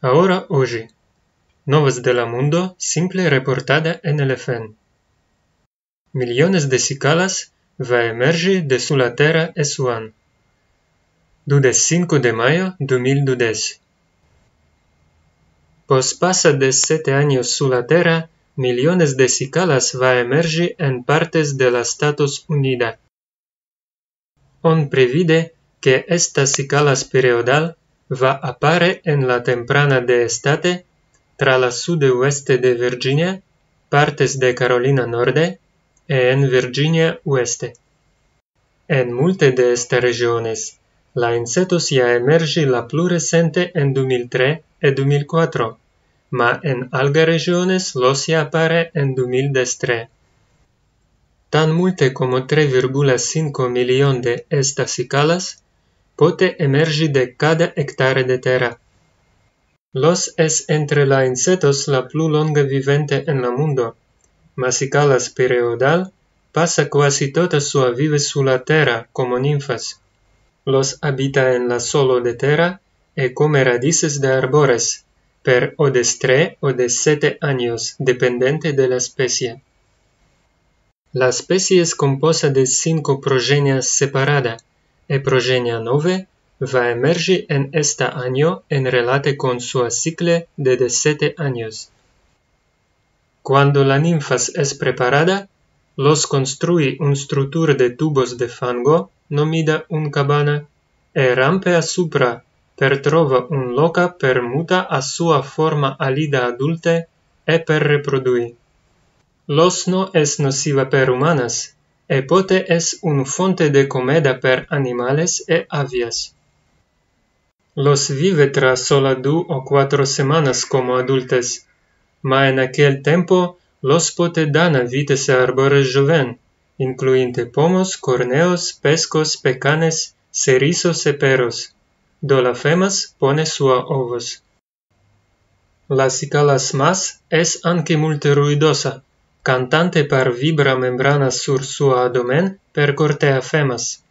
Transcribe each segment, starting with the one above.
Ahora hoy. Novas de la mundo simple reportada en el FN. Millones de cicalas va a de su la terra esuan. 5 de mayo 2012. Pos pasa de 7 años su la millones de cicalas va a en partes de la Estados Unida. On previde que esta cicalas periodal va a apare en la temprana de estate tra la sudeste de Virginia, partes de Carolina Norte e en Virginia Oeste. En multe de estas regiones, la insetos ya emerge la recente en 2003 e 2004, ma en alga regiones lo ya apare en 2003. Tan multe como 3,5 millones de estas cicalas Pote emerge de cada hectárea de terra. Los es entre la insectos la plus longa vivente en el mundo. calas periodal pasa casi toda su vida su la tierra como ninfas. Los habita en la solo de tierra e come radices de árboles, per o de tres o de siete años, dependiente de la especie. La especie es compuesta de cinco progenias separadas, e progenia nove va emergi en esta año en relate con sua cicle de de sete años. Cuando la ninfas es preparada, los construi un struttur de tubos de fango, nomida un cabana, e rampe a supra, per trova un loca per muta a sua forma alida adulte, e per reprodui. Los no es nociva per humanas, Epote es un fuente de comida per animales e avias. Los vive tras solo dos o cuatro semanas como adultes, ma en aquel tiempo los pote dan a vites arbores joven, incluyente pomos, corneos, pescos, pecanes, cerizos e peros. Dolafemas pone sua ovos. La cicalas más es anche muy ruidosa, cantante par vibra membrana sur sua adomen per cortea femas.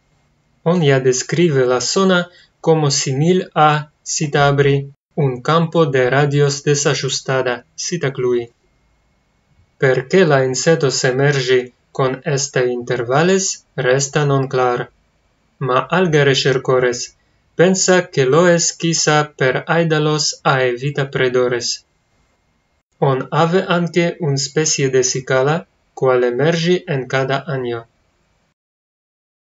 On ia describe la sona como simil a, cita abri, un campo de radios desajustada, cita clui. Per la inseto se mergi con este intervales resta non clar. Ma alga cercores, pensa che lo es quisa per aidalos a evita predores. On ave anche un specie de cicala, quale emerge en cada año.